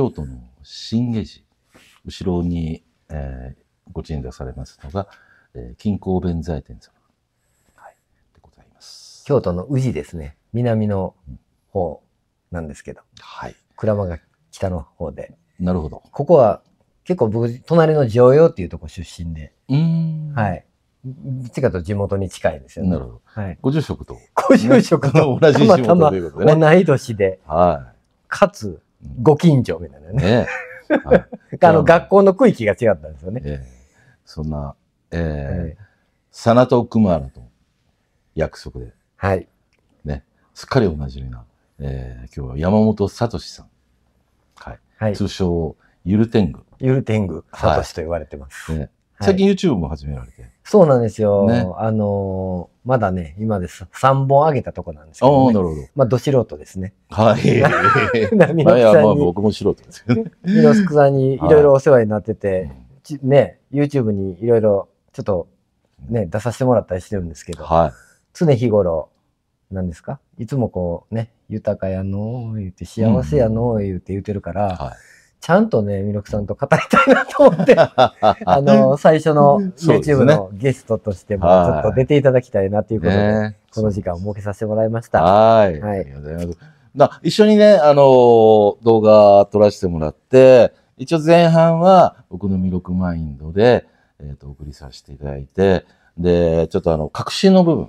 京都の新下寺後ろに、えー、ご鎮座されますのが、えー、金光弁財天様、はい、でございます京都の宇治ですね南の方なんですけど、うん、はい、鞍馬が北の方でなるほどここは結構僕隣の常陽っていうとこ出身でうんはいどっちかと地元に近いですよね。なるほど。はい、ご住職と。ご住職と、同じ地元ということで、ね、同い年で。はい。かつ、ご近所みたいなね。あの学校の区域が違ったんですよね。えー、そんな、えー、えー、サナとクマラと約束で。はい。ね、すっかりおなじみな、えー、今日は山本聡さん。はい。はい、通称、ゆる天狗。ゆる天狗、聡と言われてます。はいね、最近 YouTube も始められて。そうなんですよ。ね、あのまだね、今です。3本上げたとこなんですけど、ね、ああ、なるほど。まあ、ど素人ですね。はい。ミ ノさんに。まあ、僕も素人ですけどね。みのさんにいろいろお世話になってて、はい、ね、YouTube にいろいろちょっとね、出させてもらったりしてるんですけど、はい、常日頃、何ですかいつもこうね、豊かやのー言って幸せやのー言って言ってるから、うんはいちゃんとね、ミルクさんと語りたいなと思って、あの、最初の YouTube のゲストとしても、ちょっと出ていただきたいなということで、ね、この時間を設けさせてもらいました。はい。はい。ありがとうございます。な一緒にね、あのー、動画撮らせてもらって、一応前半は僕の魅力マインドで、えっ、ー、と、送りさせていただいて、で、ちょっとあの、革新の部分。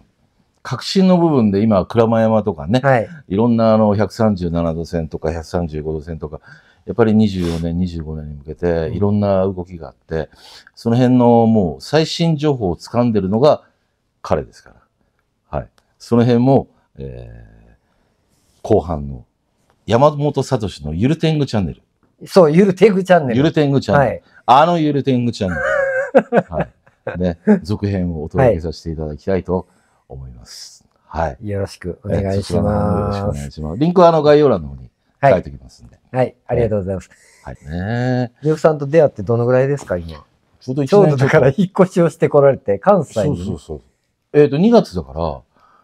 革新の部分で今、鞍馬山とかね、はい、いろんなあの、137度線とか135度線とか、やっぱり24年、25年に向けていろんな動きがあって、その辺のもう最新情報を掴んでるのが彼ですから。はい。その辺も、えー、後半の山本聡のゆる天狗チャンネル。そう、ゆる天狗チャンネル。ゆる天狗チャンネル。はい、あのゆる天狗チャンネル。はい。ね、続編をお届けさせていただきたいと思います。はい。はい、よろしくお願いします。よろしくお願いします。リンクはあの概要欄の方に書いておきますんで。はい、ありがとうございます。はい、ねえ。ジさんと出会ってどのぐらいですか、今。ちょうど1年ちょうどだから引っ越しをしてこられて、関西に。そうそうそう。えっ、と、2月だか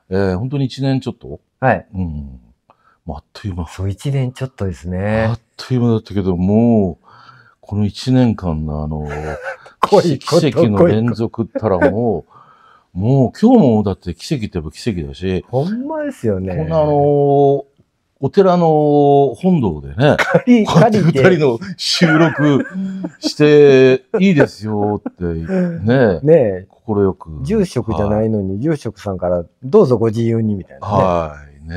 ら、えー、本当に1年ちょっとはい。うん。もうあっという間。そう、1年ちょっとですね。あっという間だったけど、もう、この1年間のあの、奇跡の連続ったらもう、もう今日もだって奇跡って言えば奇跡だし。ほんまですよね。こんなあの、お寺の本堂でね、て二人の収録していいですよってね、ね心よく。住職じゃないのに、はい、住職さんからどうぞご自由にみたいな、ね、はいね。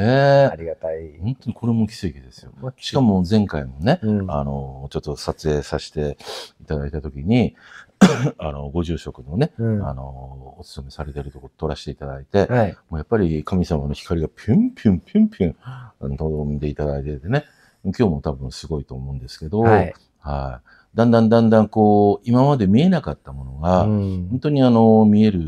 ありがたい。本当にこれも奇跡ですよ。しかも前回もね、うん、あの、ちょっと撮影させていただいたときに、あの、ご住職のね、うん、あの、お勤めされてるところ撮らせていただいて、はい、もうやっぱり神様の光がピュンピュンピュンピュン、あの、飛んでいただいててね、今日も多分すごいと思うんですけど、はい。はい。だんだんだんだんこう、今まで見えなかったものが、うん、本当にあの、見える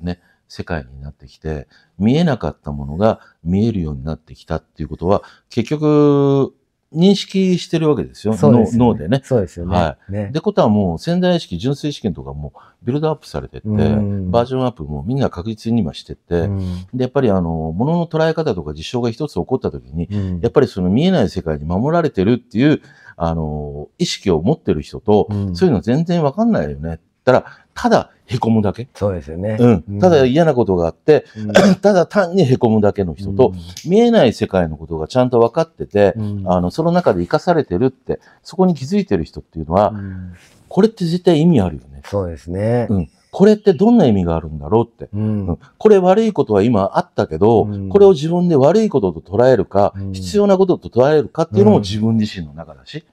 ね、世界になってきて、見えなかったものが見えるようになってきたっていうことは、結局、認識してるわけですよ。すね、脳でね。そうですよね。はい。ね、ってことはもう潜在意識、純粋試験とかもビルドアップされてて、バージョンアップもみんな確実に今してて、で、やっぱりあの、ものの捉え方とか実証が一つ起こった時に、やっぱりその見えない世界に守られてるっていう、あの、意識を持ってる人と、そういうの全然わかんないよね。たら、ただ凹むだけ。そうですよね。うん。ただ嫌なことがあって、うん、ただ単に凹むだけの人と、うん、見えない世界のことがちゃんと分かってて、うん、あの、その中で生かされてるって、そこに気づいてる人っていうのは、これって絶対意味あるよね。そうですね。うん。これってどんな意味があるんだろうって。うん、これ悪いことは今あったけど、うん、これを自分で悪いことと捉えるか、うん、必要なことと捉えるかっていうのも自分自身の中だし。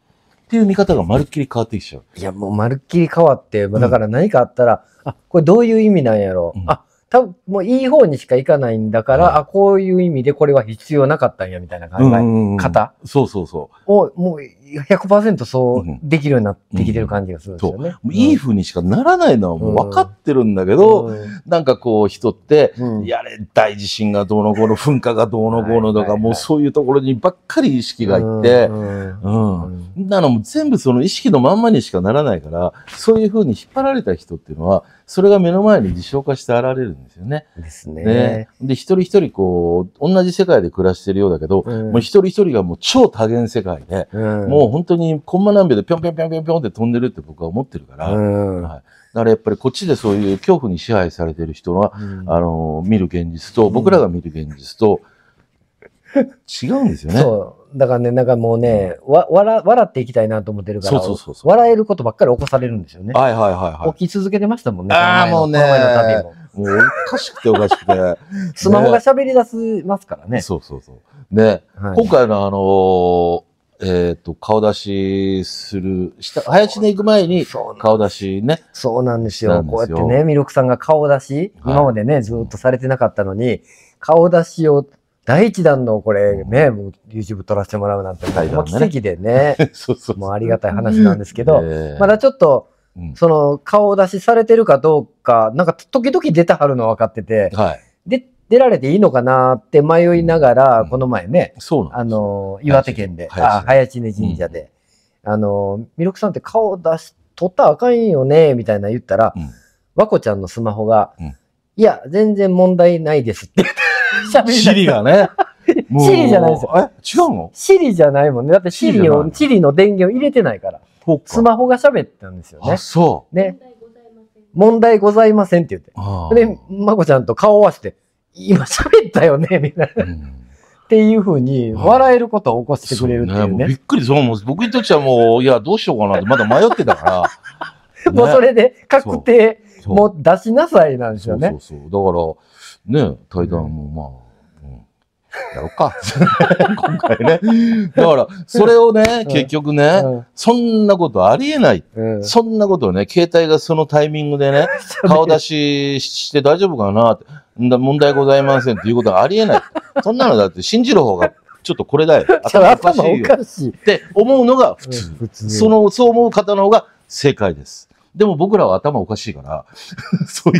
っていう見方がまるっきり変わってきちゃう。いや、もうまるっきり変わって、だから何かあったら、あ、これどういう意味なんやろう。うん、あ、多分もういい方にしかいかないんだから、はい、あ、こういう意味でこれは必要なかったんや、みたいな考え方。そうそうそう。もう100%そうできるようになってきてる感じがするんですよね。ういい風にしかならないのはもう分かってるんだけど、うん、なんかこう人って、やれ、大地震がどうのこうの、噴火がどうのこうのとか、もうそういうところにばっかり意識がいって、うん。なのも全部その意識のまんまにしかならないから、そういう風に引っ張られた人っていうのは、それが目の前に自称化して現れるんですよね。ですね。ねで、一人一人こう、同じ世界で暮らしてるようだけど、もう一人一人がもう超多元世界で、もうもう本当にコンマ何秒でぴょんぴょんぴょんぴょんぴょんって飛んでるって僕は思ってるから、はい、だからやっぱりこっちでそういう恐怖に支配されてる人は、うん、あの、見る現実と、僕らが見る現実と、違うんですよね。そう。だからね、なんかもうね、わ、笑、笑っていきたいなと思ってるから、そうそうそう笑えることばっかり起こされるんですよね。はいはいはい、はい。起き続けてましたもんね。ああ、もうね。もうおかしくておかしくて。スマホが喋り出しますからね。そうそうそう。ね、はい、今回のあのーえっ、ー、と、顔出しする、した、林に行く前に顔出しね。そうなんですよ。こうやってね、ミルクさんが顔出し、はい、今までね、ずっとされてなかったのに、顔出しを、第一弾のこれね、もう YouTube 撮らせてもらうなんて、もう、奇跡でね、そうそうもうありがたい話なんですけど、えー、まだちょっと、その顔出しされてるかどうか、なんか時々出たはるの分かってて、はい、で、出られていいのかなって迷いながら、この前ね、そうあの、岩手県で、林根神社で、あの、ミルさんって顔出し、取ったらあかんよね、みたいな言ったら、和子ちゃんのスマホが、いや、全然問題ないですって 喋りシリがね。シリじゃないですよ。え違うのシリじゃないもんね。だってシリを、シリの電源を入れてないから。スマホが喋ったんですよね。そう。ね。問題ございませんって言って。で、まこちゃんと顔を合わせて、今喋ったよね、みたいな。っていうふうに、笑えることを起こしてくれるっていうね。はい、うねうびっくり、そう、思う僕にとってはもう、いや、どうしようかなって、まだ迷ってたから。ね、もうそれで確定、もう出しなさいなんですよね。そうそうだから、ね、対談もまあ、やろうか。今回ね。だから、それをね、結局ね、うん、そんなことありえない、うん。そんなことね、携帯がそのタイミングでね、顔出しして大丈夫かなって、問題ございませんっていうことはありえない。そんなのだって信じる方が、ちょっとこれだよ。頭おかしいよ。って思うのが普通。うん、普通その、そう思う方の方が正解です。でも僕らは頭おかしいから、そうい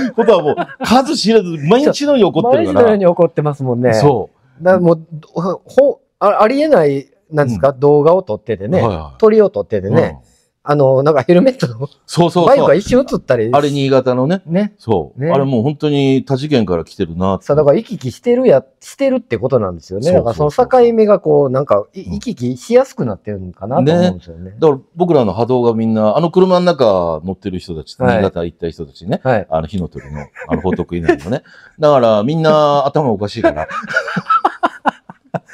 うね、ことはもう数知らず、毎日のように起こってるから。毎日のように起こってますもんね。そう。だもう、ほあありえない、なんですか、うん、動画を撮っててね、はいはい、鳥を撮っててね、うんあの、なんかヘルメットの。そうそうバイクが一瞬映ったり。あれ新潟のね。ね。そう。ね、あれもう本当に他事件から来てるなて。さあ、だから行き来してるや、してるってことなんですよね。そうそうそうだからその境目がこう、なんか行き来しやすくなってるんかなと思うんですよね。ねだから僕らの波動がみんな、あの車の中乗ってる人たち、新潟行った人たちね。はい、あの火の鳥の、あの報徳稲荷のね。だからみんな頭おかしいから。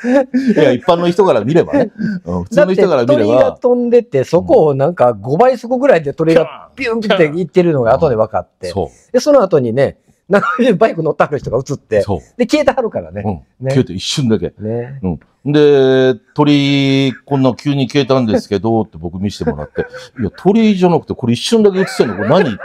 いや、一般の人から見ればね。普通の人から見れば。鳥が飛んでて、そこをなんか5倍そこぐらいで鳥がピュンっていってるのが後で分かって。そで、その後にね、バイク乗ったはる人が映って、で、消えてはるからね。うん、ね消えて、一瞬だけ。ね、うん。で、鳥、こんな急に消えたんですけど、って僕見せてもらって、いや、鳥じゃなくて、これ一瞬だけ映ってんのこれ何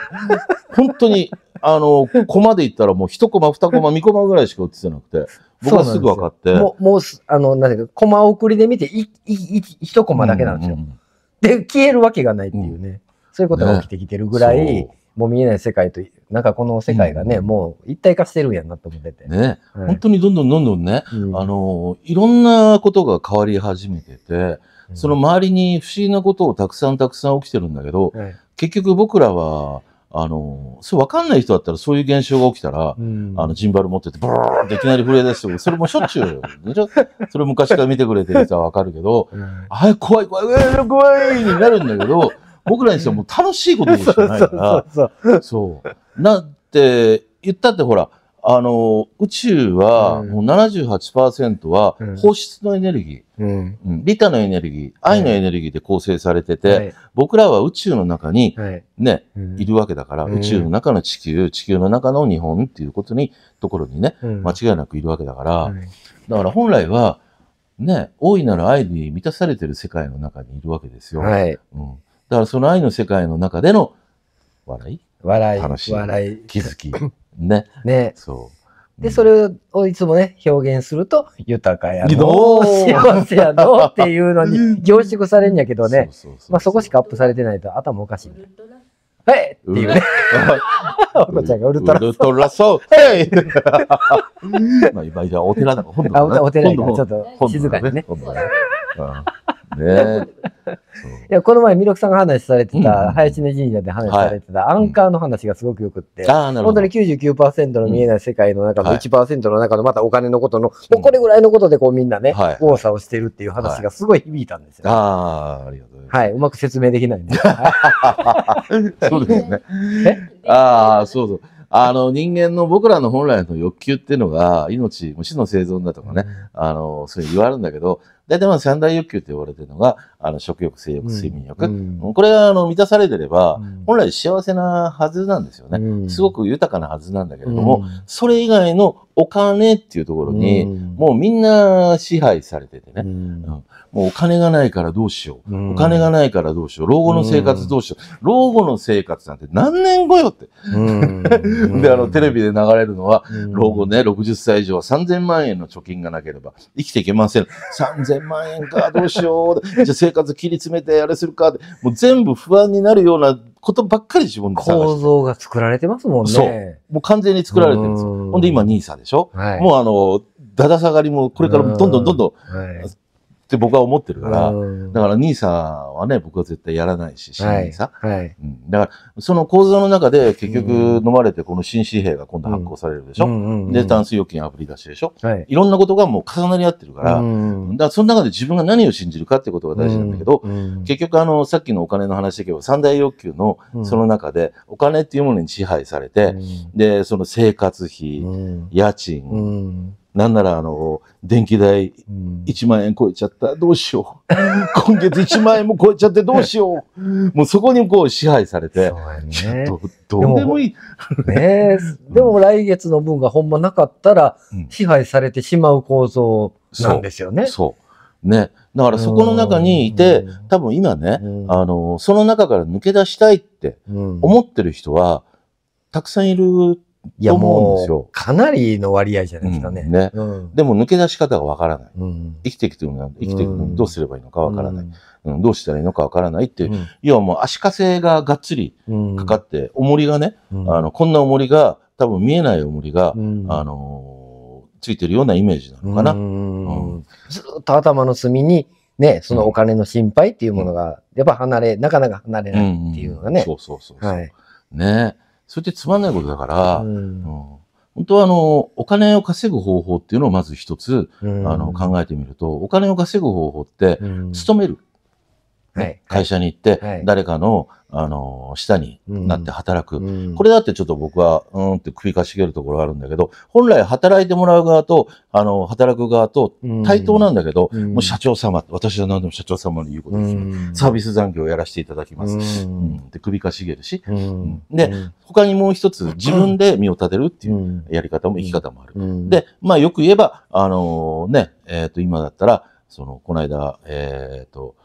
本当に、あの、コマで言ったらもう一コマ、二コマ、三コマぐらいしか映ってなくて、僕はすぐ分かって。うもう、もう、あの、なんいけか、コマ送りで見て、い、い、一コマだけなんですよ。うんうんうん、で、消えるわけがないっていうね、うん、そういうことが起きてきてるぐらい、ね、もう見えない世界となんかこの世界がね、うん、もう一体化してるんやなと思ってて。ね、はい、本当にどんどんどんどんね、うん、あの、いろんなことが変わり始めてて、その周りに不思議なことをたくさんたくさん起きてるんだけど、はい、結局僕らは、あの、そうわかんない人だったらそういう現象が起きたら、うん、あの、ジンバル持ってて、ブーっていきなり震え出すよ。それもしょっちゅう。それ昔から見てくれてる人はわかるけど、うん、あれ怖い怖い、怖い怖いになるんだけど、僕らにしてはもう楽しいことしかないから、そうなって言ったってほらあの宇宙はもう78%は放出のエネルギー、うんうん、利他のエネルギー愛のエネルギーで構成されてて、はい、僕らは宇宙の中にね、はい、いるわけだから、うん、宇宙の中の地球地球の中の日本っていうことにところにね、間違いなくいるわけだから、だから本来は、ね、大いなる愛に満たされてる世界の中にいるわけですよ。だからその愛の世界の中での笑い。笑い、楽しい、笑い気づき。ね。ね。そう。で、それをいつもね、表現すると、豊かやの、幸せやのっていうのに凝縮されるんやけどね、まあそこしかアップされてないと頭おかしい。はいっていうね。お子ちゃんがウルトラソウ。ウルトラソウ。はい 今、じゃお寺なんか、本お寺なんちょっと静かにね。ね。いや、この前、弥勒さんが話されてた、林根神社で話されてた、アンカーの話がすごくよくって、本当に99%の見えない世界の中の1%の中のまたお金のことの、もうこれぐらいのことでこうみんなね、多さをしてるっていう話がすごい響いたんですよ。ああ、ありがとうございます。はい、うまく説明できないんで。そうですね。ああ、そうそう。あの、人間の僕らの本来の欲求っていうのが、命、虫の生存だとかね、あの、そういう言われるんだけど、大体まあ三大欲求って言われてるのが、あの、食欲、性欲、睡眠欲。これが、あの、満たされてれば、本来幸せなはずなんですよね。すごく豊かなはずなんだけれども、それ以外のお金っていうところに、もうみんな支配されててね。もうお金がないからどうしよう、お金がないからどうしよう。老後の生活どうしよう。う老後の生活なんて何年後よって。で、あの、テレビで流れるのは、老後ね、60歳以上は3000万円の貯金がなければ生きていけません。3000万円か、どうしよう。じゃあ生活切り詰めてあれするか。もう全部不安になるようなことばっかり自分で探して構造が作られてますもんね。そう。もう完全に作られてるんですよ。ほんで今 NISA でしょ、はい、もうあの、だだ下がりもこれからどんどんどんどん、はい、って僕は思ってるから、だから NISA はね、僕は絶対やらないし、新 NISA、はいはいうん、だから、その構造の中で結局飲まれて、この新紙幣が今度発行されるでしょ、うんうん、で、炭水預金あぶり出しでしょ、はい、いろんなことがもう重なり合ってるから、だからその中で自分が何を信じるかってことが大事なんだけど、結局あの、さっきのお金の話だけど、三大欲求のその中で、お金っていうものに支配されて、で、その生活費、家賃、なんならあの電気代1万円超えちゃった、うん、どうしよう 今月1万円も超えちゃってどうしようもうそこにこう支配されて、ね、どうでもいいね でも来月の分がほんまなかったら支配されてしまう構造なんですよね。うん、そうね。だからそこの中にいて、多分今ね、あの、その中から抜け出したいって思ってる人は、たくさんいるいやもう、かなりの割合じゃないですかね。うん、ね、うん、でも抜け出し方がわからない、うん。生きていくというのは、生きていくのにどうすればいいのかわからない、うんどうしたらいいのかわからないっていう、要はもう足かせががっつりかかって、重りがね、あの、こんな重りが、多分見えない重りが、あのー、ついてるようなイメージなのかな。うんずっと頭の隅に、ね、そのお金の心配っていうものが、やっぱ離れ、なかなか離れないっていうのがね。そうそうそうそう。はい、ね。それってつまんないことだから、うん、本当はあの、お金を稼ぐ方法っていうのをまず一つ、あの考えてみると、お金を稼ぐ方法って、勤める。会社に行って、誰かの、あの、下になって働く。うん、これだってちょっと僕は、うんって首かしげるところがあるんだけど、本来働いてもらう側と、あの、働く側と対等なんだけど、うん、もう社長様、私は何でも社長様の言うことです、うん、サービス残業をやらせていただきます。うん、で、首かしげるし、で、他にもう一つ自分で身を立てるっていうやり方も生き方もある。で、まあよく言えば、あのー、ね、えっ、ー、と、今だったら、その、この間、えっ、ー、と、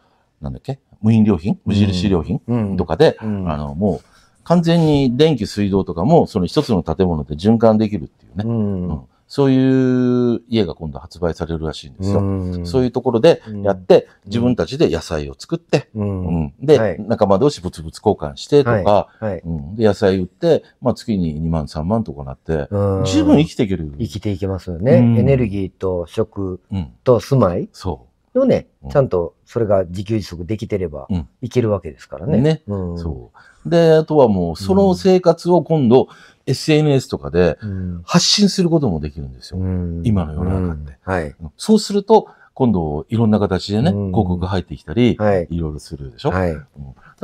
なんだっけ無印良品無印良品、とかで、あの、もう、完全に電気、水道とかも、その一つの建物で循環できるっていうね、うんうん、そういう家が今度発売されるらしいんですよ。うんそういうところでやって、うん、自分たちで野菜を作って、うん、で、はい、仲間同士物々交換してとか、はいはい、で野菜売って、まあ、月に2万3万とかなって、十分生きていける。生きていけますよね。エネルギーと食と住まい。そう。のね、ちゃんとそれが自給自足できてれば、いけるわけですからね。ね、うん、そう。で、あとはもう、その生活を今度、SNS とかで発信することもできるんですよ。うん、今の世の中って。はい、そうすると、今度、いろんな形でね、広告が入ってきたり、はい、いろいろするでしょ。はい、だ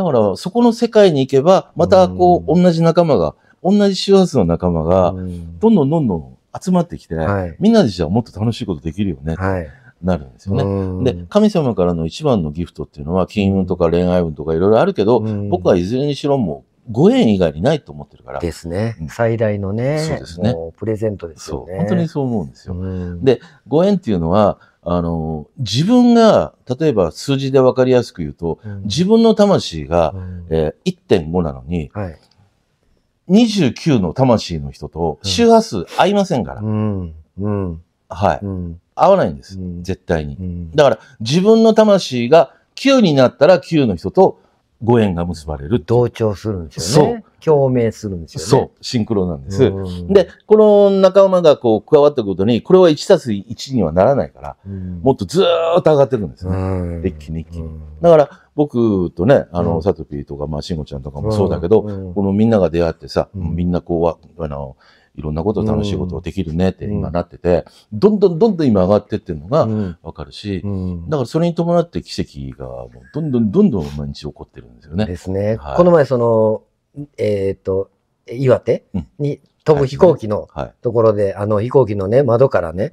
から、そこの世界に行けば、また、こう、同じ仲間が、同じ周波数の仲間が、どんどんどんどん集まってきて、はい、みんなでじゃあもっと楽しいことできるよね。はいなるんですよね。で、神様からの一番のギフトっていうのは、金運とか恋愛運とかいろいろあるけど、僕はいずれにしろもう、ご縁以外にないと思ってるから。ですね。最大のね、そうですねプレゼントですよね。そう。本当にそう思うんですよ。で、ご縁っていうのは、あの、自分が、例えば数字で分かりやすく言うと、うん、自分の魂が、うん、えー、1.5なのに、はい、29の魂の人と周波数合いませんから。うん、はい。合わないんです。うん、絶対に、うん。だから自分の魂が9になったら9の人とご縁が結ばれる。同調するんですよね。そう。共鳴するんですよね。そう。シンクロなんです。で、この仲間がこう加わったことに、これは1たす1にはならないから、もっとずーっと上がってるんですね。一気に一気に。だから、僕とね、あの、さとぴーとか、まあ、しんごちゃんとかもそうだけど、このみんなが出会ってさ、みんなこう、あの、いろんなこと楽しいことができるねって今なってて、うん、どんどんどんどん今上がってってるのがわかるし、うん、だからそれに伴って奇跡がもうどんどんどんどん毎日起こってるんですよね。ですね。はい、この前その、えっ、ー、と、岩手に飛ぶ飛行機のところで、はい、あの飛行機のね、窓からね、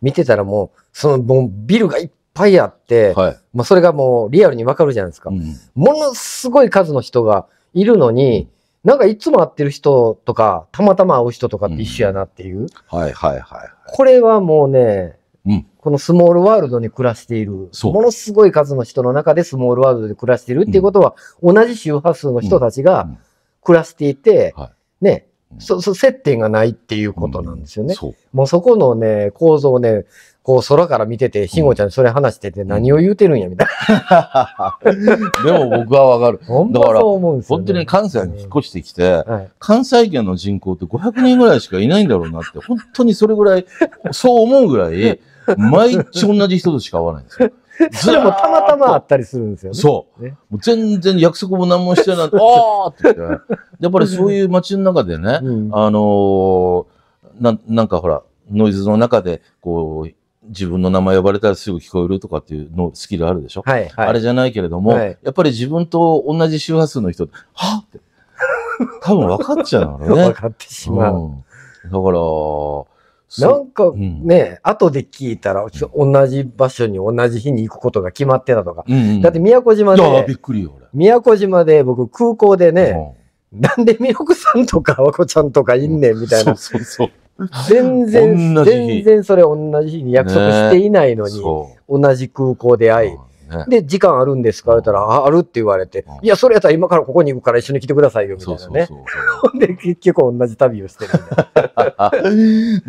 見てたらもう、そのもうビルがいっぱいあって、まあそれがもうリアルにわかるじゃないですか。ものすごい数の人がいるのに、なんかいつも会ってる人とか、たまたま会う人とかって一緒やなっていう。うん、はいはいはい、これはもうね、うん、このスモールワールドに暮らしている、ものすごい数の人の中でスモールワールドで暮らしているっていうことは、うん、同じ周波数の人たちが暮らしていて、はい、ね、そ、うそ、う、接点がないっていうことなんですよね。うん、うもうそこのね、構造をね、こう空から見てて、ひごちゃんそれ話してて何を言うてるんや、みたいな。でも僕はわかる。だから、本当に関西に引っ越してきて、関西圏の人口って500人ぐらいしかいないんだろうなって、本当にそれぐらい、そう思うぐらい、毎日同じ人としか会わないんですよ。それもたまたまあったりするんですよね。そう。もう全然約束も何もしてない。ああって言って。やっぱりそういう街の中でね、うん、あのー、な、なんかほら、ノイズの中で、こう、自分の名前呼ばれたらすぐ聞こえるとかっていうのスキルあるでしょ、はいはい、あれじゃないけれども、はい、やっぱり自分と同じ周波数の人、はって、多分分かっちゃうのね。分かってしまう。うん、だから、なんかね、うん、後で聞いたら、同じ場所に同じ日に行くことが決まってたとか。うんうん、だって宮古島で、びっくりよ、宮古島で僕空港でね、うん、なんで美穂さんとか和子ちゃんとかいんねんみたいな。うん、そうそうそう。全然、全然それ同じ日に約束していないのに、同じ空港で会い、で、時間あるんですか言ったら、あ、あるって言われて、いや、それやったら今からここに行くから一緒に来てくださいよ、みたいなね。で、結局同じ旅をしてる だか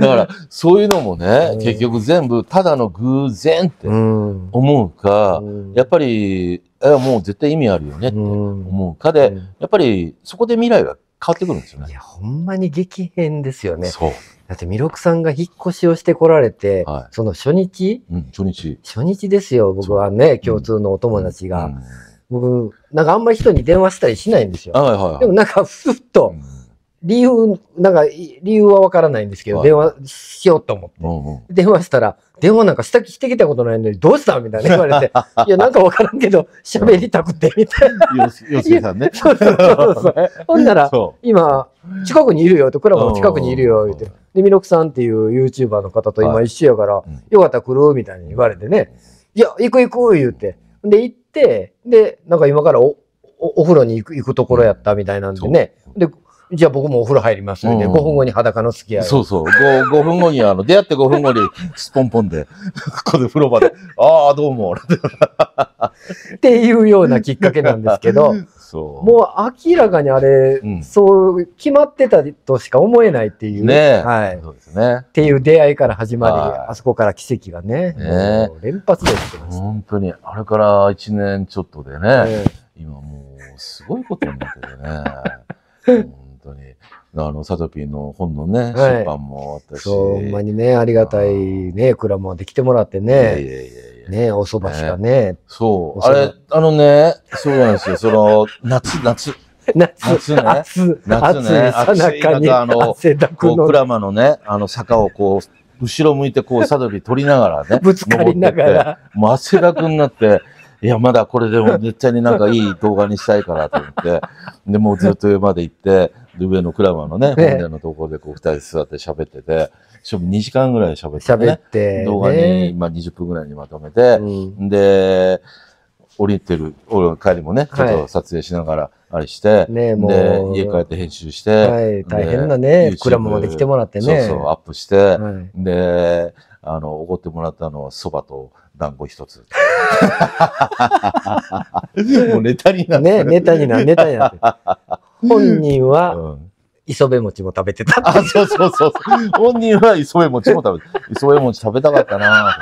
ら、そういうのもね、うん、結局全部、ただの偶然って思うか、うん、やっぱり、もう絶対意味あるよねって思うかで、やっぱりそこで未来は変わってくるんですよね。いや、ほんまに激変ですよね。そう。だって、弥勒さんが引っ越しをしてこられて、はい、その初日、うん、初日。初日ですよ、僕はね、共通のお友達が。うん、僕、なんかあんまり人に電話したりしないんですよ。はいはい、はい、でもなんか、ふっと、うん理由、なんか、理由はわからないんですけど、はい電話しようと思って。うんうん電話したら、電話なんかしたきしてきたことないのに、どうしたみたいな 言われて、いや、なんかわからんけど、喋りたくて、みたいな。よよしさんね。そうそうそうそう。ほんなら、今、近くにいるよと、クラブの近くにいるよ、って。で、ミロクさんっていう YouTuber の方と今一緒やから、よかったら来るみたいに言われてね、いや、行く行く、言うて。で、行って、で、なんか今からお、おお風呂に行く行くところやったみたいなんでね、じゃあ僕もお風呂入りますよね。うん、5分後に裸の付き合い。そうそう。5, 5分後に、あの、出会って5分後に、スポンポンで、ここで風呂場で、ああ、どうも。っていうようなきっかけなんですけど、そうもう明らかにあれ、うん、そう決まってたとしか思えないっていう。ねはい。そうですね。っていう出会いから始まり、あそこから奇跡がね、ね連発で起てます。本当に、あれから1年ちょっとでね、今もう、すごいことになってるね。うんあの、サトピーの本のね、出版もあったそう、ほんまにね、ありがたいね、蔵もできてもらってね。いやいやいやね、おそばしかね。ねそう。あれ、あのね、そうなんですよ。その、夏、夏。夏、夏ね。夏、夏ね。暑い中、あの、こう、クラマのね、あの、坂をこう、後ろ向いてこう、サドル取りながらね。ぶつかりながら。もう汗だくになって、いや、まだこれでもめっちゃになんかいい動画にしたいからと思って、で、もうずっと上まで行って、で、上のクラマーのね、本屋のところでこう二人座って喋ってて、しかも2時間ぐらい喋って、ね、喋って、動画に、まあ20分ぐらいにまとめて、で、降りてる、帰りもね、ちょっと撮影しながら、あれして、ね、家帰って編集して、はい、大変だね、クラマまで来てもらってね。そうそう、アップして、はい、で、あの、おごってもらったのはそばと、団子一つ。もうネタになって。ね、ネタにな、ネタになって。本人は、うん、磯辺餅も食べてたあ、そうそうそう。本人は磯辺餅も食べて、磯辺餅食べたかったな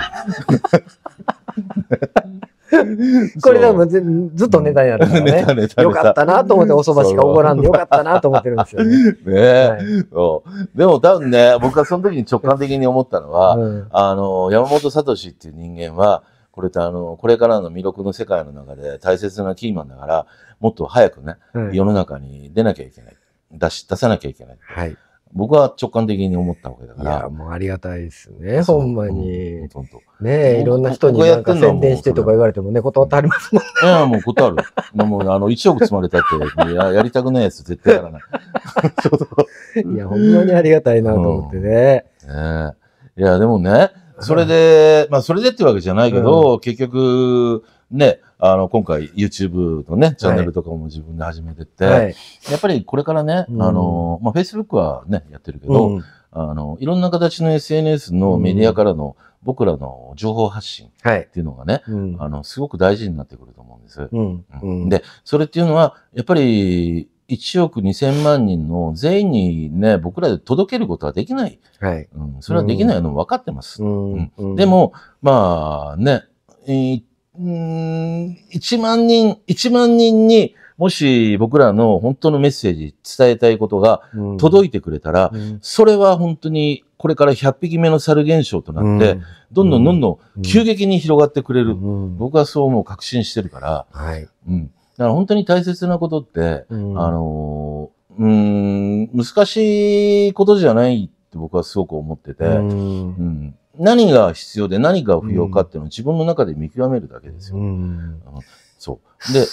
これでもずっとネタになるからね。ネタネタよかったなと思って、おそばしかおごらんでよかったなと思ってるんですよね。ねはい、でも多分ね、僕はその時に直感的に思ったのは、うん、あの、山本聡っていう人間は、これってあの、これからの魅力の世界の中で大切なキーマンだから、もっと早くね、うん、世の中に出なきゃいけない。出し、出さなきゃいけない。はい僕は直感的に思ったわけだから。いや、もうありがたいですね、ほんまに。うん、ねえ、いろんな人になんか宣伝してとか言われてもね、断ってありますもんね。いや、もう断る。もう、あの、1億積まれたってや、やりたくないやつ絶対やらない。いや、ほんまにありがたいなと思ってね。うん、ねいや、でもね、それで、まあ、それでってわけじゃないけど、うん、結局、ね、あの、今回 YouTube のね、チャンネルとかも自分で始めてて、はい、やっぱりこれからね、うん、あの、まあ、Facebook はね、やってるけど、うん、あの、いろんな形の SNS のメディアからの、僕らの情報発信っていうのがね、はい、あの、すごく大事になってくると思うんです。うんで、それっていうのは、やっぱり、1億2000万人の全員にね、僕らで届けることはできない。はい。うん、それはできないの分かってます。うん、うん、でも、まあね、うん、1万人、1万人に、もし僕らの本当のメッセージ、伝えたいことが届いてくれたら、うん、それは本当にこれから100匹目の猿現象となって、うん、どんどんどんどん急激に広がってくれる。うん、僕はそうもう確信してるから、はい、うん。だから本当に大切なことって、あのうん、難しいことじゃないって僕はすごく思ってて、うん何が必要で何が不要かっていうのを自分の中で見極めるだけですよ。うん、そう。で、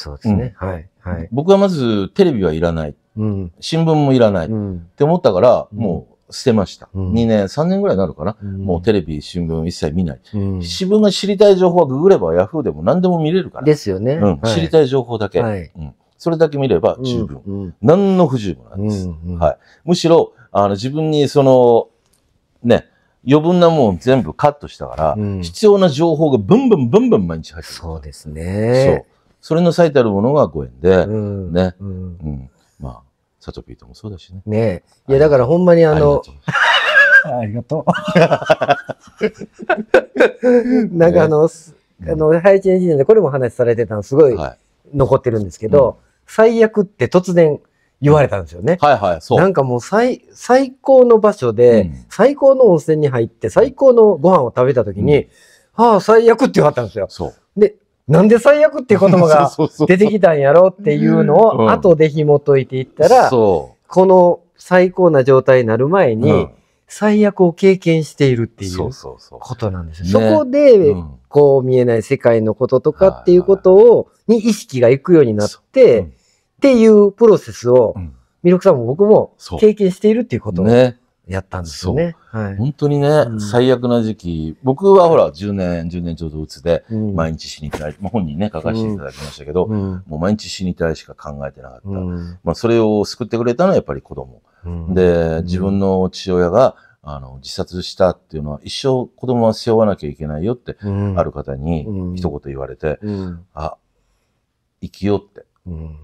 僕はまずテレビはいらない。うん、新聞もいらない、うん、って思ったから、もう捨てました。うん、2年、3年ぐらいになるかな。もうテレビ、新聞一切見ない。自分が知りたい情報はググればヤフーでも何でも見れるから。ですよね。知りたい情報だけ。はい、それだけ見れば十分。何の不十分なんです。むしろ、あの、自分にその、ね、余分なもん全部カットしたから、うん、必要な情報がブンブンブンブン毎日入ってる。そうですね。そう。それの最たるものがご縁で、うん、ね、うん、うん。まあ、サトピーともそうだしね。ねいや、だからほんまにあの、ありがとう。なんかあの、ね、あの、配置エンジニアでこれも話されてたのすごい残ってるんですけど、はい、最悪って突然、言われたんですよね。はいはい、そう。なんかもう最、最高の場所で、うん、最高の温泉に入って、最高のご飯を食べた時に、うん、ああ、最悪って言われたんですよ。そう。で、なんで最悪っていう言葉が 出てきたんやろっていうのを後で紐解いていったら、うん、この最高な状態になる前に、最悪を経験しているっていうことなんですよ。そこで、こう見えない世界のこととかっていうことを、に意識がいくようになって、っていうプロセスを、ミルクさんも僕も経験しているっていうことをやったんですよね。はい、本当にね、うん、最悪な時期、僕はほら、10年、10年ちょうどうつで、毎日死にたい、まあ、本人ね、書かせていただきましたけど、うん、もう毎日死にたいしか考えてなかった。うん、まあ、それを救ってくれたのはやっぱり子供。で、自分の父親が、あの、自殺したっていうのは一生子供は背負わなきゃいけないよって、ある方に一言言われて、あ、生きようって、うん、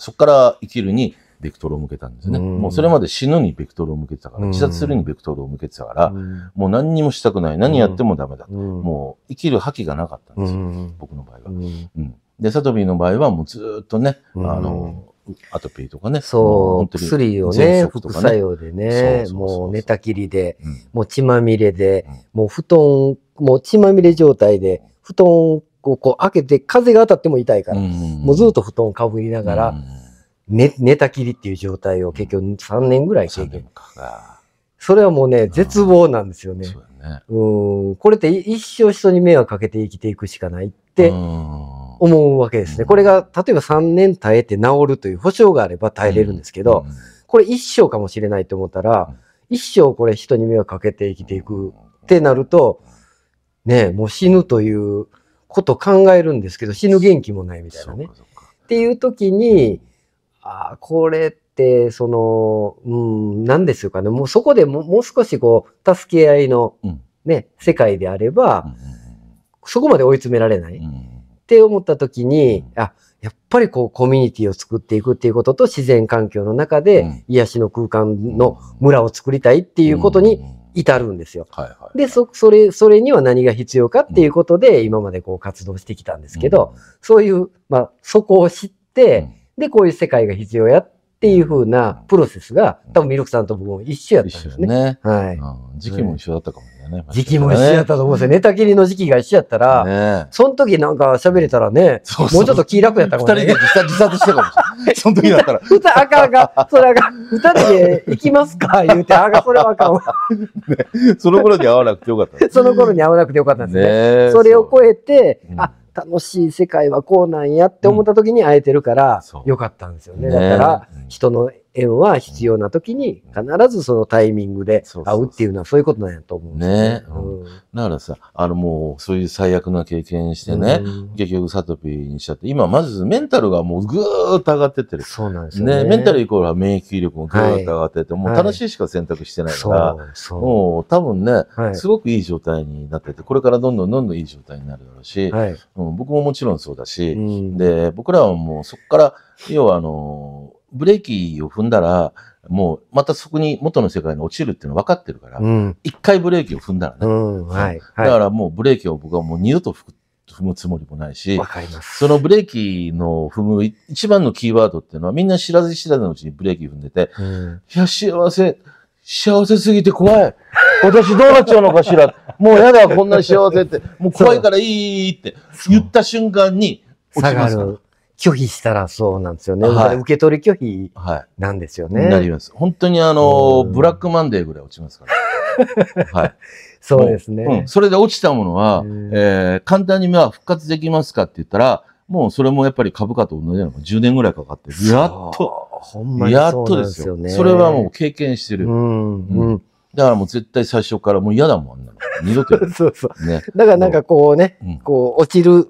そこから生きるにベクトルを向けたんですね。もうそれまで死ぬにベクトルを向けてたから、自殺するにベクトルを向けてたから、もう何にもしたくない。何やってもダメだ。もう生きる覇気がなかったんですよ。僕の場合は。うん、で、サトビーの場合はもうずっとね、あの、アトピーとかね。そう、薬をね、副作用でね、もう寝たきりで、もう血まみれで、もう布団、もう血まみれ状態で、布団をこう開けて風が当たっても痛いから、もうずっと布団かぶりながら、寝寝たきりっていう状態を結局3年ぐらい経験。それはもうね、絶望なんですよね。うん、これって一生人に迷惑かけて生きていくしかないって思うわけですね。これが例えば3年耐えて治るという保証があれば耐えれるんですけど、これ一生かもしれないと思ったら、一生これ人に迷惑かけて生きていくってなると、ね、もう死ぬということ考えるんですけど、死ぬ元気もないみたいなね。っていう時に、ああ、これって、その、うん、何ですよかね。もうそこでももう少しこう、助け合いのね、うん、世界であれば、うん、そこまで追い詰められない。って思った時に、あ、やっぱりこうコミュニティを作っていくっていうことと自然環境の中で癒しの空間の村を作りたいっていうことに至るんですよ。はいはい、でそ、それ、それには何が必要かっていうことで、今までこう活動してきたんですけど、うん、そういう、まあ、そこを知って、うん、で、こういう世界が必要やっていうふうなプロセスが、多分ミルクさんと僕も一緒やったんですね。ねはい、うん。時期も一緒だったかもね。時期も一緒やったと思うんですよ。寝たきりの時期が一緒やったら、その時なんか喋れたらね、もうちょっと気楽やったかもね。二人で自殺してたかもしれない。その時だったら。歌、あかあが、それあか二人で行きますか言うて、あかそれはあかんわ。その頃に会わなくてよかった。その頃に会わなくてよかったんですね。それを超えて、あ、楽しい世界はこうなんやって思った時に会えてるから、よかったんですよね。だから、人の縁は必要な時に必ずそのタイミングで会うっていうのはそういうことなんやと思うね、うん、だからさあのもうそういう最悪な経験してね、うん、結局サトピーにしちゃって今まずメンタルがもうぐーっと上がってってるそうなんですね、ね、メンタルイコールは免疫力もぐーっと上がってて、はい、もう楽しいしか選択してないから、はい、もう多分ね、すごくいい状態になっててこれからどんどんどんどんいい状態になるだろうし、うん、僕ももちろんそうだし、で僕らはもうそこから要はあのブレーキを踏んだら、もうまたそこに元の世界に落ちるっていうの分かってるから、一、うん、回ブレーキを踏んだらね、うんはい、だからもうブレーキを僕はもう二度と踏むつもりもないし、そのブレーキの踏む一番のキーワードっていうのはみんな知らず知らずのうちにブレーキ踏んでて、うん、いや、幸せ、幸せすぎて怖い。私どうなっちゃうのかしら。もうやだ、こんな幸せって。もう怖いからいいって言った瞬間に落ちますから。拒否したらそうなんですよね。はい、受け取り拒否なんですよね。はい、なります。本当にあの、ブラックマンデーぐらい落ちますから。はい。そうですね、うん、それで落ちたものは、えー、簡単にまあ復活できますかって言ったら、もうそれもやっぱり株価と同じなのか、10年ぐらいかかって、やっと、ほんまに、ね、やっとですよ。それはもう経験してる。うん、うんだからもう絶対最初からもう嫌だもん、な二度と。そうそう。ね、だからなんかこうね、うん、こう落ちる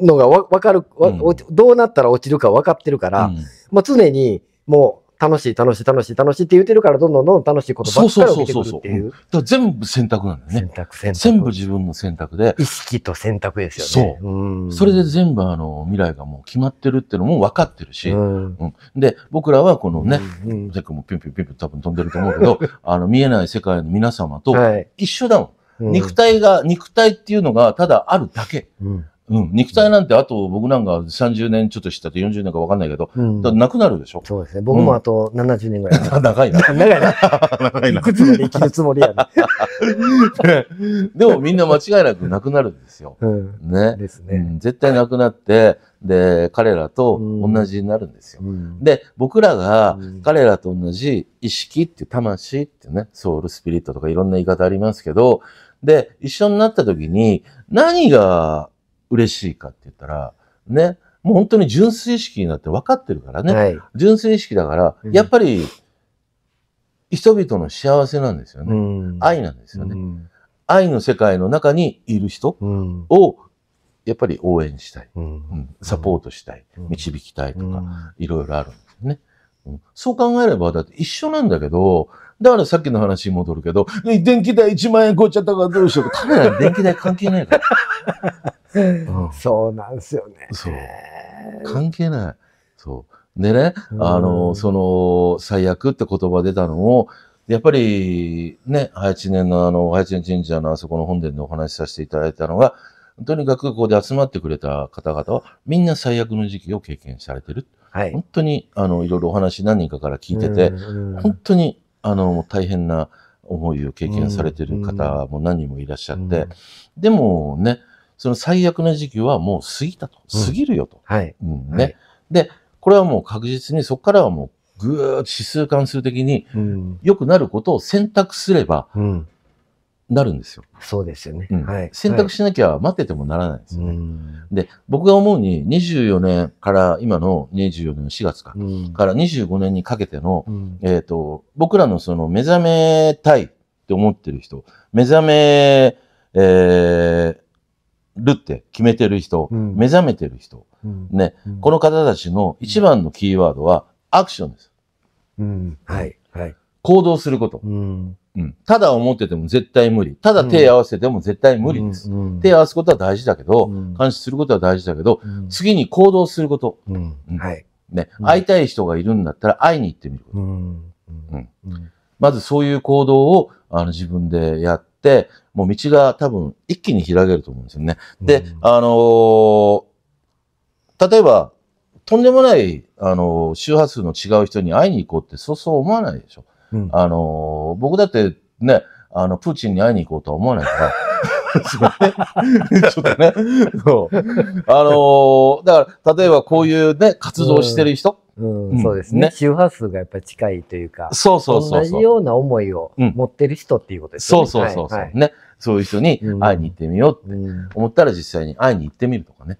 のがわ分かる、うん、どうなったら落ちるか分かってるから、うん、まあ、常にもう楽しい楽しい楽しい楽しいって言ってるからどんどんどん楽しいことばっかり起きてくるっていう。だ全部選択なんだよね。選択選択。全部自分の選択で。意識と選択ですよね。そう。うそれで全部あの未来がもう決まってるっていうのも分かってるし、うん、うん、で、僕らはこのね、うんうん、もピュンピュンピュンピュン多分飛んでると思うけど、あの見えない世界の皆様と一緒だもん。はい、肉体が、肉体っていうのがただあるだけ。うんうん、肉体なんて、あと僕なんか30年ちょっとしたと40年か分かんないけど、うん、なくなるでしょそうですね。僕もあと70年ぐらい、うん、長いな。長いな。長いな。いくつまで生きるつもりやね。でもみんな間違いなくなくなるんですよ。うん、ね。ですね、うん。絶対なくなって、で、彼らと同じになるんですよ。うん、で、僕らが彼らと同じ意識って魂ってね、ソウルスピリットとかいろんな言い方ありますけど、で、一緒になった時に何が嬉しいかって言ったら、ね、もう本当に純粋意識になって分かってるからね。はい、純粋意識だから、やっぱり、人々の幸せなんですよね。うん、愛なんですよね、うん。愛の世界の中にいる人を、やっぱり応援したい、うん、サポートしたい、導きたいとか、いろいろあるんですよね。そう考えれば、だって一緒なんだけど、だからさっきの話に戻るけど、電気代1万円超えちゃったからどうしようか。彼ら電気代関係ないから。うん、そうなんですよね。そう。関係ない。そう。でね、あの、その、最悪って言葉出たのを、やっぱりね、8年のあの、配年神社のあそこの本殿でお話しさせていただいたのが、とにかくここで集まってくれた方々は、みんな最悪の時期を経験されてる。はい、本当に、あの、いろいろお話何人かから聞いてて、本当にあの、大変な思いを経験されている方も何人もいらっしゃって、でもね、その最悪な時期はもう過ぎたと。過ぎるよと。はい。うんね。で、これはもう確実にそこからはもうぐーっと指数関数的に良くなることを選択すれば、なるんですよ。そうですよね。うん、はい。選択しなきゃ待っててもならないんですよね。はい、で、僕が思うに24年から今の24年の4月か、から25年にかけての、えっ、ー、と、僕らのその目覚めたいって思ってる人、目覚め、えー、るって決めてる人、目覚めてる人、ね、この方たちの一番のキーワードはアクションです。うん、はい。行動すること。うんうん、ただ思ってても絶対無理。ただ手合わせても絶対無理です。うん手合わすことは大事だけど、監視することは大事だけど、次に行動すること。はいね、会いたい人がいるんだったら会いに行ってみること。まずそういう行動をあの自分でやって、もう道が多分一気に開けると思うんですよね。で、あの例えば、とんでもない、あの周波数の違う人に会いに行こうってそうそう思わないでしょ。あの、僕だってね、あの、プーチンに会いに行こうとは思わないから。ちょっとね。そう。あのだから、例えばこういうね、活動してる人、うんうん、そうですね、ね、周波数がやっぱり近いというか、そうそうそう同じような思いを持ってる人っていうことですね。うん、そうそうそうそう、はい、ね。そういう人に会いに行ってみようって思ったら実際に会いに行ってみるとかね。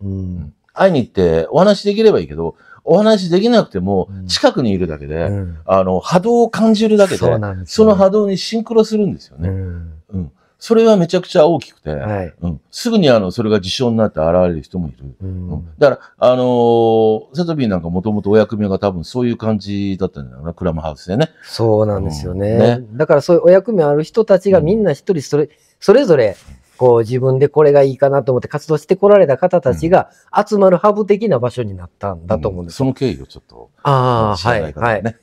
会いに行ってお話できればいいけど、お話できなくても、近くにいるだけで、うん、あの、波動を感じるだけで、そ、ね、の波動にシンクロするんですよね。うん、うん、それはめちゃくちゃ大きくて、はい、うん、すぐにあの、それが事象になって現れる人もいる。うん、だから、あのー、セトビーなんかもともとお役目が多分そういう感じだったんだよな、クラムハウスでね。そうなんですよね。ねだからそういうお役目ある人たちがみんな一人それ、それぞれ、こう自分でこれがいいかなと思って活動してこられた方たちが集まるハブ的な場所になったんだと思うんです、うん、その経緯をちょっとああ、はい、はい。はい。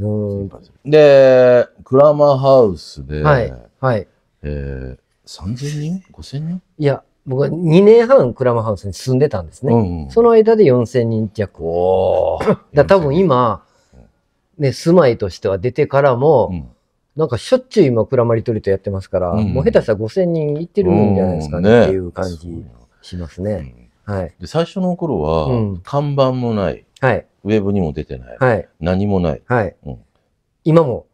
うんで、クラマーハウスで、はい。はい。えー、3000人 ?5000 人いや、僕は2年半クラマハウスに住んでたんですね。うんうん、その間で4000人弱。おだ多分今、ね、住まいとしては出てからも、うん、なんかしょっちゅう今、クラマリトリートやってますから、うんもう下手したら5000人いってるんじゃないですかね,、うんねっていう感じしますね。はい。で最初の頃は、うん看板もない、はい。ウェブにも出てない、はい。何もない。はい。うん今も、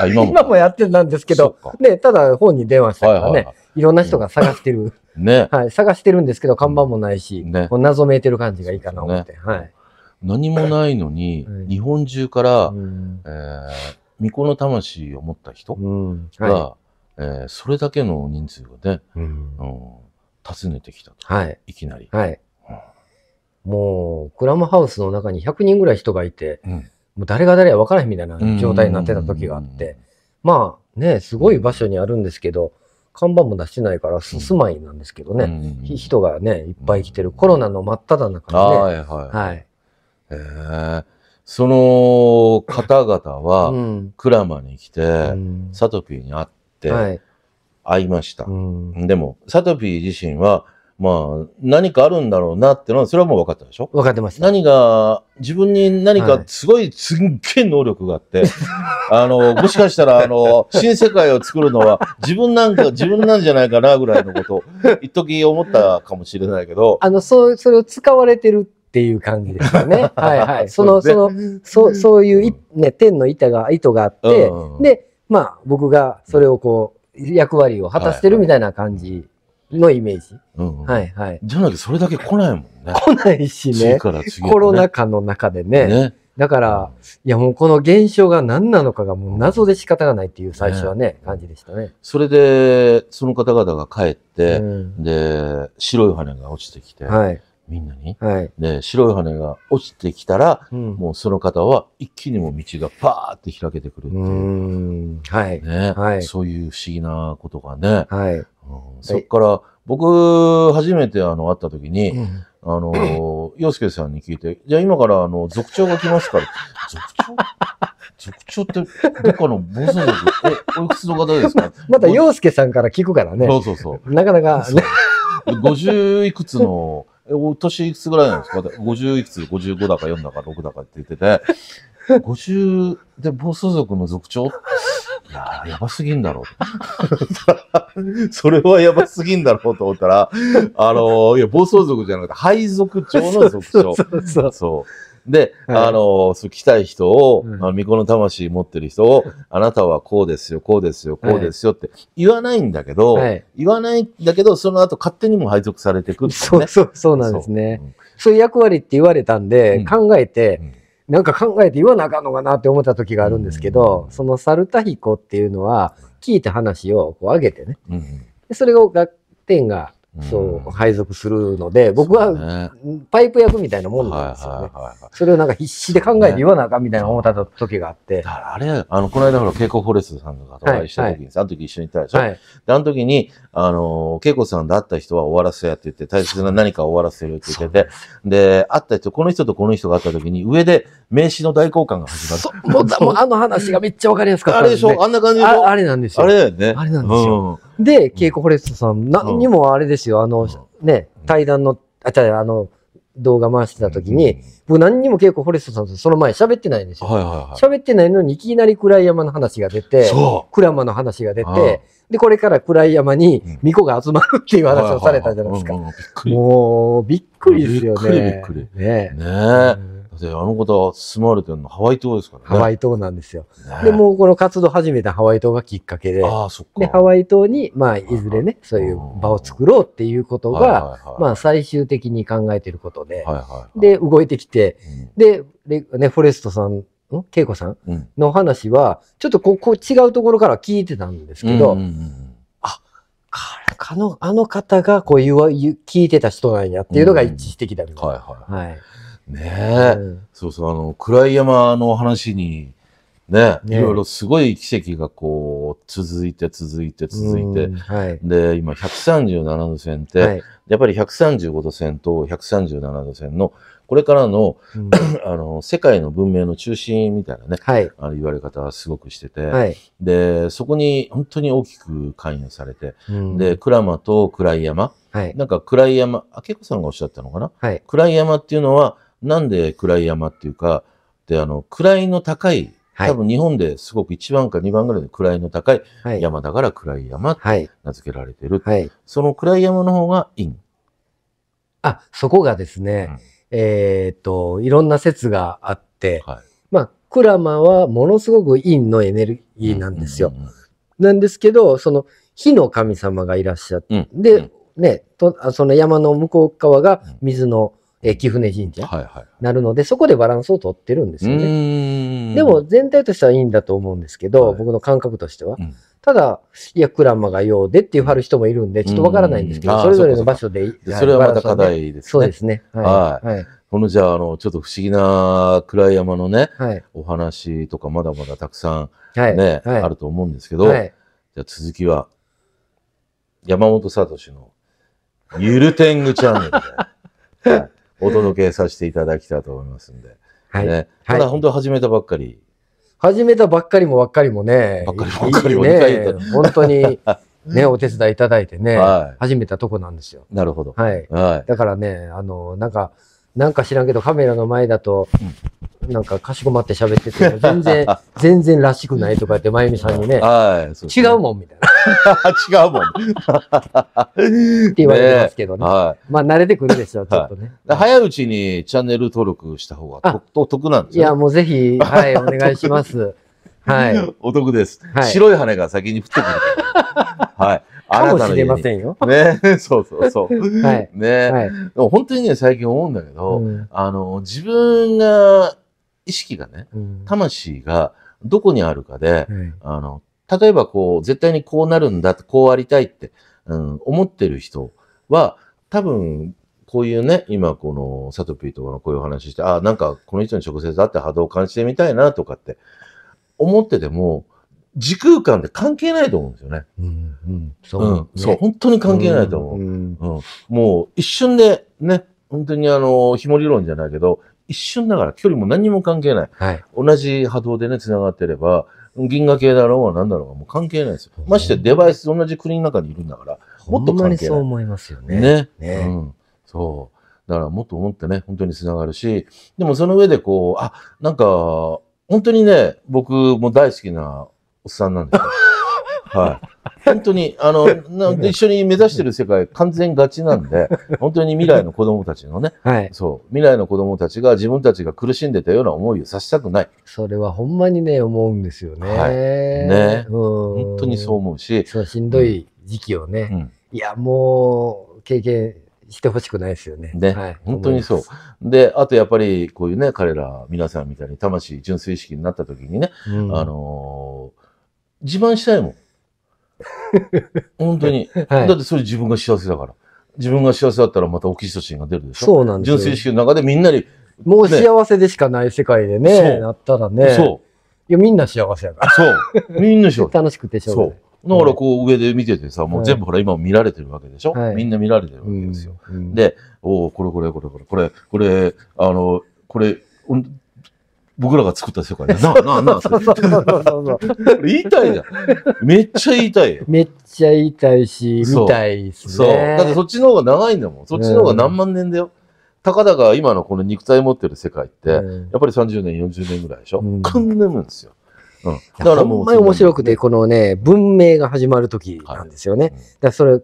あ、今も。今もやってたんですけど、ね、ただ本に電話したかはいらね、いはいはい。ろんな人が探してる、ね。はい、探してるんですけど、看板もないし、ねこう謎めいてる感じがいいかな思って、はい。何もないのに、はい日本中から、うんえー巫女の魂を持った人が、うんはい、えー、それだけの人数がね、うん、訪ねてきたと。はい。いきなり。はい。もう、クラムハウスの中に100人ぐらい人がいて、うん、もう誰が誰や分からへんみたいな状態になってた時があって、まあね、すごい場所にあるんですけど、看板も出してないから、住まいなんですけどね、うん、人がね、いっぱい来てる、コロナの真っ只中でね。はいはい。はい。えーその方々は、鞍馬に来て、サトピーに会って、会いました。でも、サトピー自身は、まあ、何かあるんだろうなってのは、それはもう分かったでしょ分かってます。何が、自分に何かすごい、すっげえ能力があって、あの、もしかしたら、あの、新世界を作るのは、自分なんか、自分なんじゃないかな、ぐらいのこと、一時思ったかもしれないけど。あの、そう、それを使われてるっていう感じですよね。はいはい。その、その、そう、そういうね、天の板が、糸があって、で、まあ、僕がそれをこう、役割を果たしてるみたいな感じのイメージ。はいはい。じゃなきゃそれだけ来ないもんね。来ないしね。コロナ禍の中でね。ねだから、いやもうこの現象が何なのかがもう謎で仕方がないっていう最初はね、ね感じでしたね。それで、その方々が帰って、うん、で、白い羽が落ちてきて、はい、みんなに、はい、で白い羽が落ちてきたら、うん、もうその方は一気にも道がパーって開けてくるっていう、はいね、はい、そういう不思議なことがね、はいうん、そっから僕初めてあの会った時に、あの 洋介さんに聞いて「じゃあ今からあの族長が来ますから」族長族長ってどっかの暴走族えおいくつの方ですか また洋介さんから聞くからねそうそうそうなかなか、ね、50いくつのえ、お年いくつぐらいなんですか ?50 いくつ ?55 だか4だか6だかって言ってて、50で暴走族の族長いややばすぎんだろう。それはやばすぎんだろうと思ったら、あのー、いや、暴走族じゃなくて、配属長の族長。そうそうそう。そうで、あの、そう聞きたい人を、あの巫女の魂持ってる人を、あなたはこうですよ、こうですよ、こうですよって言わないんだけど、言わないんだけど、その後勝手にも配属されてくる、ね。そうそう、そうなんですね。そういう役割って言われたんで、考えて、なんか考えて言わなあかんのかなって思った時があるんですけど、そのサルタヒコっていうのは、聞いた話をこう上げてね、それを点がそう、配属するので、僕はパイプ役みたいなもんなんですよそれをなんか必死で考えて言わなあかんみたいな思った時があって。あれ、あの、この間ほら、稽古フォレストさんとかと会した時にさ、あの時一緒にいたでしょ。はい、で、あの時に、あの、稽古さんと会った人は終わらせやって言って、大切な何かを終わらせるって言ってて、で、会った人、この人とこの人が会った時に、上で名刺の大交換が始まった。もう、あの話がめっちゃわかりやすかった。あれでしょあんな感じあれなんですよ。あれだよね。あれなんですよ。で、ケイコ・フォレストさん、何にもあれですよ、あの、ね、対談の、あ、違う、あの、動画回してた時に、僕何にも稽古フォレストさんとその前喋ってないんですよ。喋ってないのにいきなり暗山の話が出て、う。ラマの話が出て、で、これから暗山に巫女が集まるっていう話をされたじゃないですか。もう、びっくりですよね。びっくりびっくり。ね。ねで、あの方住まれてるのハワイ島ですからね。ハワイ島なんですよ。ね、で、もうこの活動始めたハワイ島がきっかけで、あそっかで、ハワイ島に、まあ、いずれね、そういう場を作ろうっていうことが、はいはいはい、まあ、最終的に考えてることで、はいはいはい、で、動いてきて、で、ね、フォレストさんん恵子さん、の話は、ちょっとここ違うところから聞いてたんですけど、うんうんうん、あ、あの、あの方がこういう、聞いてた人なんやっていうのが一致してきたみたいな。うんはいはいはいねえ、うん、そうそう、あの、暗い山の話に、ね、いろいろすごい奇跡がこう、続いて続いて続いて、はい、で、今137度線って、はい、やっぱり135度線と137度線の、これからの、うん、あの、世界の文明の中心みたいなね、はい、あの言われ方はすごくしてて、はい、で、そこに本当に大きく関与されて、うん、で、鞍馬と暗い山、はい、なんか暗い山、明子さんがおっしゃったのかな、はい、暗山っていうのは、なんで暗い山っていうか、で、あの、位の高い、多分日本ですごく1番か2番ぐらいの位の高い山だから暗い山って名付けられてる。はい、はい、その暗い山の方が陰。あ、そこがですね、うん、えっと、いろんな説があって、はい、まあ、ク間はものすごく陰のエネルギーなんですよ。なんですけど、その火の神様がいらっしゃって、うん、で、ねと、その山の向こう側が水のえ貴船神社、はいはい、なるので、そこでバランスをとってるんですよね。でも全体としてはいいんだと思うんですけど、はい、僕の感覚としては。うん、ただ、いや、クラマがようでって言われる人もいるんで、ちょっとわからないんですけど、それぞれの場所で、いい、それはまた課題ですね。そうですね。はい。はい、このじゃあ、あの、ちょっと不思議な暗い山のね、お話とかまだまだたくさんね、あると思うんですけど、はい、じゃあ続きは、山本聡のゆる天狗チャンネルで。お届けさせていただきたいと思いますんで。はい。ね、ただ本当始めたばっかり。始めたばっかりもばっかりもね。ばっかりばっかりもね。本当に。ね、お手伝いいただいてね、はい、始めたとこなんですよ。なるほど。はい。はい、だからね、あの、なんか、なんか知らんけど、カメラの前だと、なんかかしこまって喋ってて、全然、全然らしくないとかって、まゆみさんにね、はい、う違うもんみたいな。違うもん。って言われてますけどね。ねはい、まあ、慣れてくるでしょう、ちょっとね。はい、早いうちにチャンネル登録した方がと得なんですよ、いや、もうぜひ、はい、お願いします。はい。お得です。はい、白い羽が先に降ってくる。はい。あかもしれませんよ。ね。そうそうそう。はい。ね。はい、でも本当にね、最近思うんだけど、うん、あの、自分が意識がね、魂がどこにあるかで、あの、例えばこう、絶対にこうなるんだ、こうありたいって、うん、思ってる人は、多分、こういうね、今この、サトピーとかのこういう話して、ああ、なんかこの人に直接会って波動を感じてみたいなとかって思ってても、時空間で関係ないと思うんですよね。うん、うん、そう、ね、うん。そう、本当に関係ないと思う。うん、うん、もう一瞬でね、本当にあの、ひも理論じゃないけど、一瞬だから、距離も何にも関係ない。はい、同じ波動でね、繋がってれば、銀河系だろうが何だろうがもう関係ないですよ。ましてデバイス同じ国の中にいるんだから、もっと関係ない。ほんまにそう思いますよね。ね。ねうん。そう。だからもっと思ってね、本当に繋がるし、でもその上でこう、あ、なんか、本当にね、僕も大好きなおっさんなんですよ。はい。本当に、あの、一緒に目指してる世界完全ガチなんで、本当に未来の子供たちのね、はい、そう、未来の子供たちが自分たちが苦しんでたような思いをさせたくない。それはほんまにね、思うんですよね。はい、ね。本当にそう思うし。そう、しんどい時期をね、うん、いや、もう、経験、してほしくないですよね。ね、はい、本当にそう。で、あとやっぱりこういうね、彼ら皆さんみたいに魂純粋意識になった時にね、うん、あのー、自慢したいもん。本当に。はい、だってそれ自分が幸せだから。自分が幸せだったらまたオキシトシンが出るでしょそうなんです純粋意識の中でみんなに、もう幸せでしかない世界でね、なったらね。そう。いや、みんな幸せやから。そう。みんな幸せ。楽しくてそう。だからこう上で見ててさ、もう全部ほら今見られてるわけでしょ、はい、みんな見られてるわけですよ。うんうん、で、おおこれこれこれこれ、これ、これ、あの、これ、僕らが作った世界だなあなあなあ。そうそうそう言いたいじゃん。めっちゃ言いたいよ。めっちゃ言いたいし、そう見たいっすそう。だってそっちの方が長いんだもん。そっちの方が何万年だよ。たかだか今のこの肉体持ってる世界って、やっぱり30年、40年ぐらいでしょ。うん完全んですよ。うん。だからもう。ほんまに面白くて、このね、文明が始まる時なんですよね。だからそれ、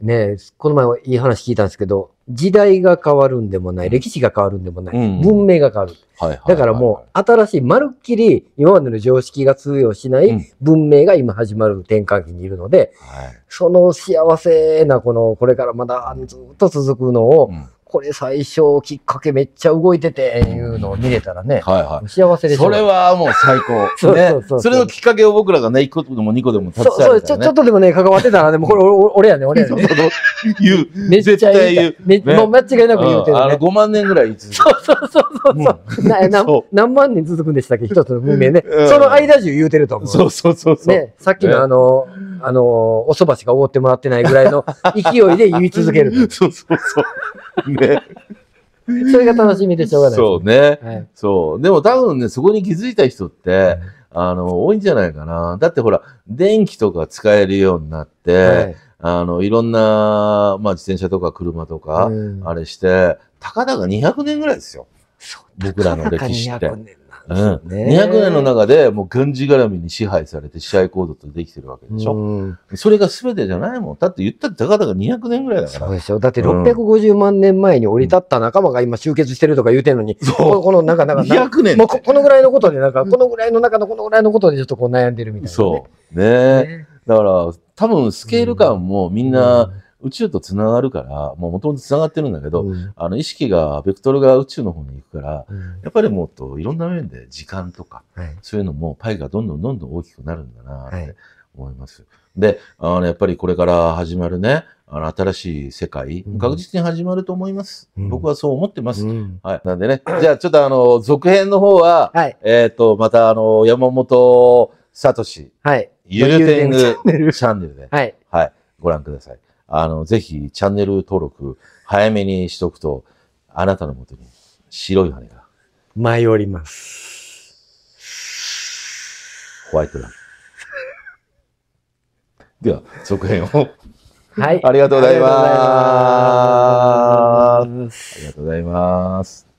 ね、この前はいい話聞いたんですけど、時代が変わるんでもない、歴史が変わるんでもない、うん、文明が変わる。だからもう、新しい、まるっきり今までの常識が通用しない文明が今始まる転換期にいるので、うん、その幸せな、この、これからまだずっと続くのを、これ最初きっかけめっちゃ動いてていうのを見れたらね、はいはい、幸せでしょ。それはもう最高。そうそうそうそれのきっかけを僕らがね、1個でも2個でもたくさん、そうそうちょ、ちょっとでもね、関わってたらね、もうこれ俺やね、俺やね。そ そうう言う。めっちゃ言う。めもう間違いなく言うてる、ね。あの、5万年ぐらい続く。そうそうそうそう。なな何万年続くんでしたっけ一つの文明ね。その間中言うてると思う。そうそうそうそう。ね、さっきのあの、あの、おそばしかおごってもらってないぐらいの勢いで言い続ける。そうそうそう。ね。それが楽しみでしょうがない、ね、そうね、はい、そう。でも多分ね、そこに気づいた人って、あの、多いんじゃないかな。だってほら、電気とか使えるようになって、はいあの、いろんな、まあ、自転車とか車とか、あれして、たかだか200年ぐらいですよ。僕らの歴史って。うん、ね、200年の中でもうがんじがらみに支配されて試合行動ってできてるわけでしょ、うん、それが全てじゃないもんだって言ったってたかたか200年ぐらいだからそうでしょだって650万年前に降り立った仲間が今集結してるとか言うてんのに、うん、このなんかなんか200年もうこのぐらいのことでなんかこのぐらいの中のこのぐらいのことでちょっとこう悩んでるみたいな、ね、そうねねだから多分スケール感もみんな、宇宙とつながるから、もともとつながってるんだけど、うん、あの意識が、ベクトルが宇宙の方に行くから、うん、やっぱりもっといろんな面で時間とか、はい、そういうのもパイがどんどんどんどん大きくなるんだなって思います。はい、で、あのやっぱりこれから始まるね、あの新しい世界、確実に始まると思います。僕はそう思ってます。はい。なんでね、じゃあちょっとあの、続編の方は、はい、えっ、ー、と、またあの、山本聡、とし、はい、ゆる天狗チャンネルで、はい、はい、ご覧ください。あの、ぜひチャンネル登録早めにしとくと、あなたのもとに白い羽が。舞い降ります。ホワイトラン。では、続編を。はい。ありがとうございます。ありがとうございます。